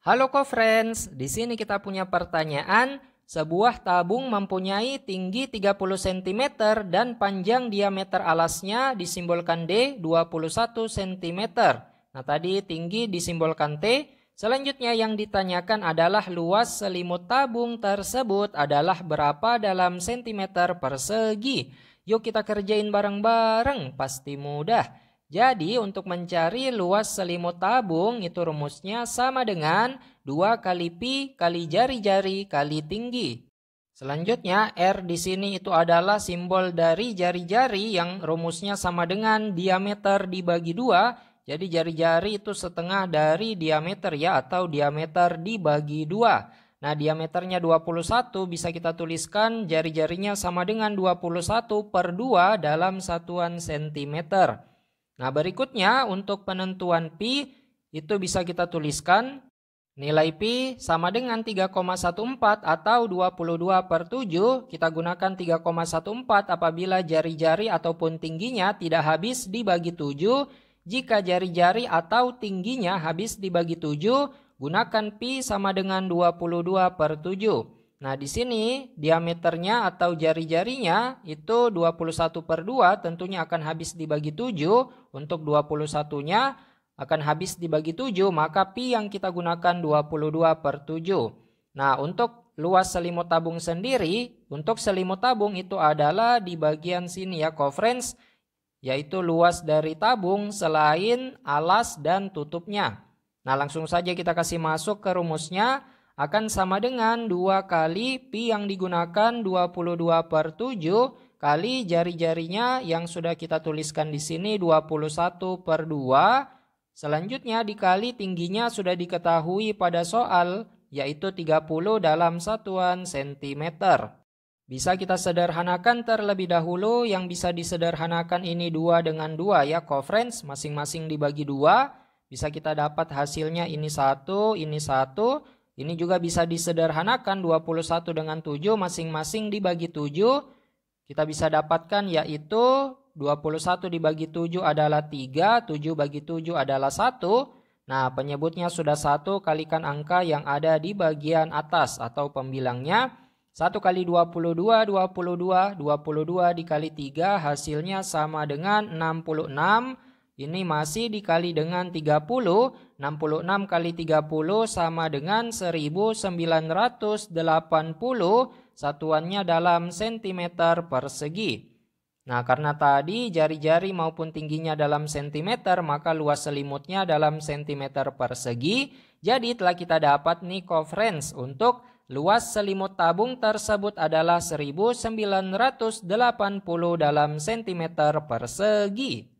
Halo co-friends, di sini kita punya pertanyaan. Sebuah tabung mempunyai tinggi 30 cm dan panjang diameter alasnya disimbolkan D 21 cm. Nah tadi tinggi disimbolkan T. Selanjutnya yang ditanyakan adalah luas selimut tabung tersebut adalah berapa dalam cm persegi. Yuk kita kerjain bareng-bareng, pasti mudah. Jadi untuk mencari luas selimut tabung itu rumusnya sama dengan 2 kali pi kali jari-jari kali tinggi. Selanjutnya R di sini itu adalah simbol dari jari-jari yang rumusnya sama dengan diameter dibagi 2. Jadi jari-jari itu setengah dari diameter ya atau diameter dibagi 2. Nah diameternya 21 bisa kita tuliskan jari-jarinya sama dengan 21 per 2 dalam satuan sentimeter. Nah, berikutnya untuk penentuan pi itu bisa kita tuliskan nilai pi sama dengan 3,14 atau 22 per 7. Kita gunakan 3,14 apabila jari-jari ataupun tingginya tidak habis dibagi 7. Jika jari-jari atau tingginya habis dibagi 7, gunakan pi sama dengan 22 per 7. Nah, di sini diameternya atau jari-jarinya itu 21 per 2 tentunya akan habis dibagi 7. Untuk 21-nya akan habis dibagi 7, maka Pi yang kita gunakan 22 per 7. Nah, untuk luas selimut tabung sendiri, untuk selimut tabung itu adalah di bagian sini ya, conference, yaitu luas dari tabung selain alas dan tutupnya. Nah, langsung saja kita kasih masuk ke rumusnya akan sama dengan 2 kali pi yang digunakan 22 per 7 kali jari-jarinya yang sudah kita tuliskan di sini 21 per 2. Selanjutnya dikali tingginya sudah diketahui pada soal yaitu 30 dalam satuan sentimeter. Bisa kita sederhanakan terlebih dahulu yang bisa disederhanakan ini dua dengan dua ya kofrens masing-masing dibagi dua bisa kita dapat hasilnya ini satu ini satu ini juga bisa disederhanakan 21 dengan 7 masing-masing dibagi 7 kita bisa dapatkan yaitu 21 dibagi 7 adalah 3, 7 bagi 7 adalah 1. Nah, penyebutnya sudah 1 kalikan angka yang ada di bagian atas atau pembilangnya. 1 kali 22, 22, 22 dikali 3 hasilnya sama dengan 66. Ini masih dikali dengan 30, 66 kali 30 sama dengan 1980 satuannya dalam sentimeter persegi. Nah, karena tadi jari-jari maupun tingginya dalam sentimeter, maka luas selimutnya dalam sentimeter persegi. Jadi telah kita dapat nih coverage untuk luas selimut tabung tersebut adalah 1980 dalam sentimeter persegi.